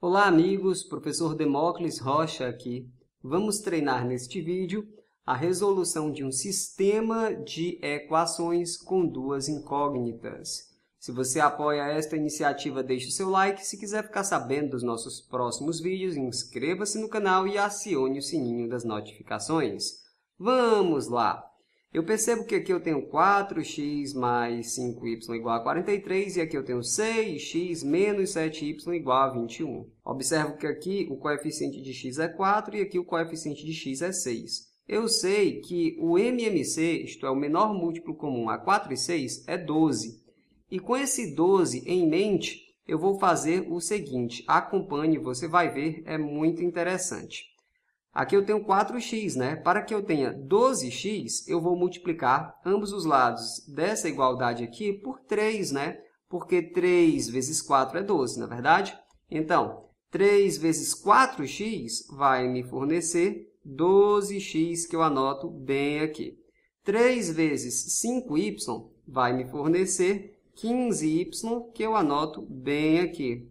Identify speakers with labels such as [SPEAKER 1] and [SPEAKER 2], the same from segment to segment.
[SPEAKER 1] Olá amigos, professor Demócles Rocha aqui. Vamos treinar neste vídeo a resolução de um sistema de equações com duas incógnitas. Se você apoia esta iniciativa, deixe o seu like. Se quiser ficar sabendo dos nossos próximos vídeos, inscreva-se no canal e acione o sininho das notificações. Vamos lá! Eu percebo que aqui eu tenho 4x mais 5y igual a 43, e aqui eu tenho 6x menos 7y igual a 21. Observo que aqui o coeficiente de x é 4 e aqui o coeficiente de x é 6. Eu sei que o MMC, isto é, o menor múltiplo comum a 4 e 6, é 12. E com esse 12 em mente, eu vou fazer o seguinte. Acompanhe, você vai ver, é muito interessante. Aqui eu tenho 4x, né? Para que eu tenha 12x, eu vou multiplicar ambos os lados dessa igualdade aqui por 3, né? Porque 3 vezes 4 é 12, não é verdade? Então, 3 vezes 4x vai me fornecer 12x, que eu anoto bem aqui. 3 vezes 5y vai me fornecer 15y, que eu anoto bem aqui.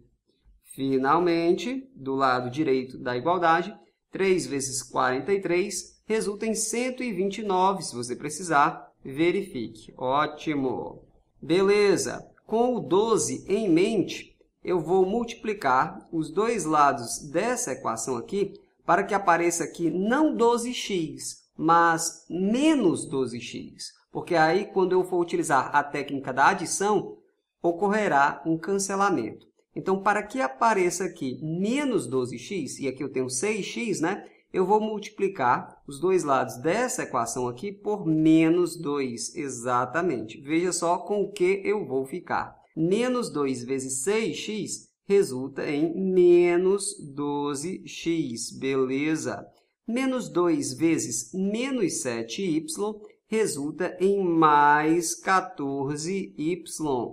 [SPEAKER 1] Finalmente, do lado direito da igualdade, 3 vezes 43 resulta em 129, se você precisar, verifique. Ótimo! Beleza! Com o 12 em mente, eu vou multiplicar os dois lados dessa equação aqui para que apareça aqui não 12x, mas menos 12x. Porque aí, quando eu for utilizar a técnica da adição, ocorrerá um cancelamento. Então, para que apareça aqui menos 12x, e aqui eu tenho 6x, né? Eu vou multiplicar os dois lados dessa equação aqui por menos 2, exatamente. Veja só com o que eu vou ficar. Menos 2 vezes 6x resulta em menos 12x, beleza? Menos 2 vezes menos 7y resulta em mais 14y,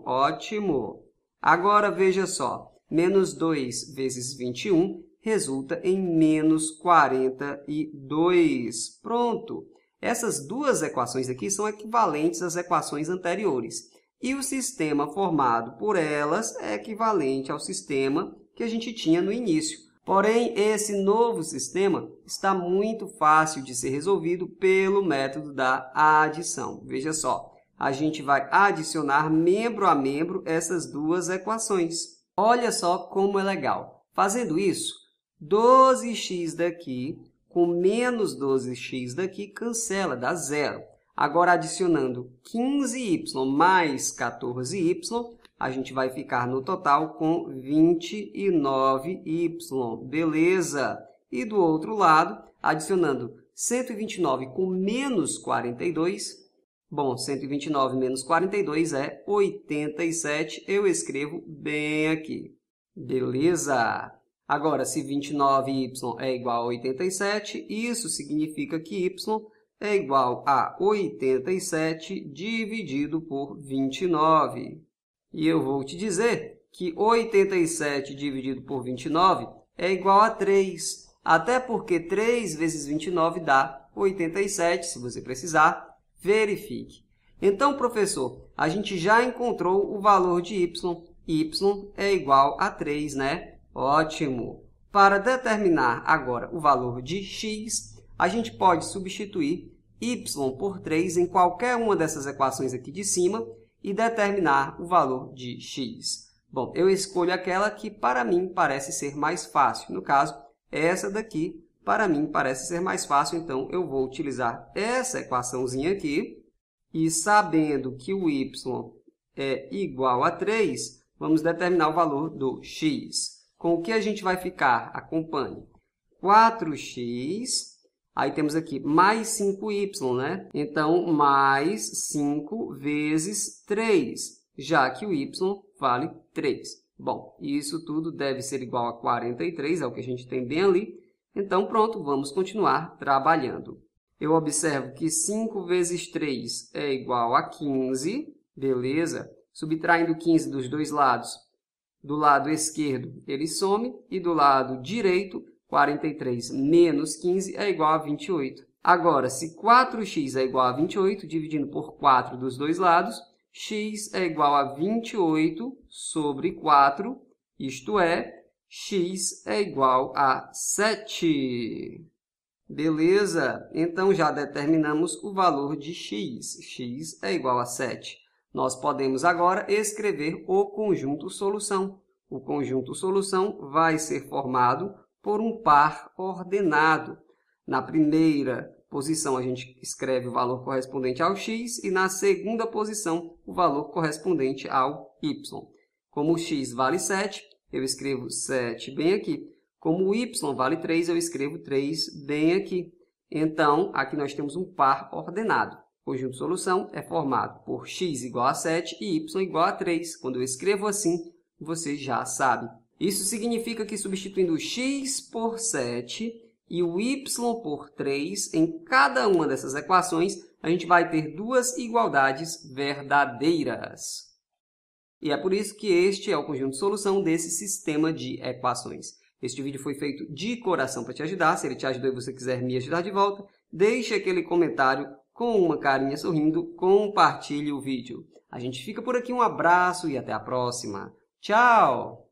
[SPEAKER 1] ótimo! Agora veja só, menos 2 vezes 21 resulta em menos 42. Pronto! Essas duas equações aqui são equivalentes às equações anteriores. E o sistema formado por elas é equivalente ao sistema que a gente tinha no início. Porém, esse novo sistema está muito fácil de ser resolvido pelo método da adição. Veja só, a gente vai adicionar membro a membro essas duas equações. Olha só como é legal. Fazendo isso, 12x daqui com menos 12x daqui cancela, dá zero. Agora, adicionando 15y mais 14y, a gente vai ficar no total com 29y, beleza? E do outro lado, adicionando 129 com menos 42, Bom, 129 menos 42 é 87. Eu escrevo bem aqui. Beleza? Agora, se 29y é igual a 87, isso significa que y é igual a 87 dividido por 29. E eu vou te dizer que 87 dividido por 29 é igual a 3. Até porque 3 vezes 29 dá 87, se você precisar verifique. Então, professor, a gente já encontrou o valor de y. y é igual a 3, né? Ótimo! Para determinar agora o valor de x, a gente pode substituir y por 3 em qualquer uma dessas equações aqui de cima e determinar o valor de x. Bom, eu escolho aquela que para mim parece ser mais fácil. No caso, essa daqui para mim, parece ser mais fácil, então eu vou utilizar essa equaçãozinha aqui. E sabendo que o y é igual a 3, vamos determinar o valor do x. Com o que a gente vai ficar? Acompanhe. 4x, aí temos aqui mais 5y, né? Então, mais 5 vezes 3, já que o y vale 3. Bom, isso tudo deve ser igual a 43, é o que a gente tem bem ali. Então, pronto, vamos continuar trabalhando. Eu observo que 5 vezes 3 é igual a 15, beleza? Subtraindo 15 dos dois lados, do lado esquerdo ele some e do lado direito, 43 menos 15 é igual a 28. Agora, se 4x é igual a 28, dividindo por 4 dos dois lados, x é igual a 28 sobre 4, isto é, x é igual a 7. Beleza? Então, já determinamos o valor de x. x é igual a 7. Nós podemos agora escrever o conjunto solução. O conjunto solução vai ser formado por um par ordenado. Na primeira posição, a gente escreve o valor correspondente ao x e na segunda posição, o valor correspondente ao y. Como x vale 7, eu escrevo 7 bem aqui. Como o y vale 3, eu escrevo 3 bem aqui. Então, aqui nós temos um par ordenado. O conjunto de solução é formado por x igual a 7 e y igual a 3. Quando eu escrevo assim, você já sabe. Isso significa que substituindo x por 7 e o y por 3 em cada uma dessas equações, a gente vai ter duas igualdades verdadeiras. E é por isso que este é o conjunto de solução desse sistema de equações. Este vídeo foi feito de coração para te ajudar. Se ele te ajudou e você quiser me ajudar de volta, deixe aquele comentário com uma carinha sorrindo, compartilhe o vídeo. A gente fica por aqui, um abraço e até a próxima. Tchau!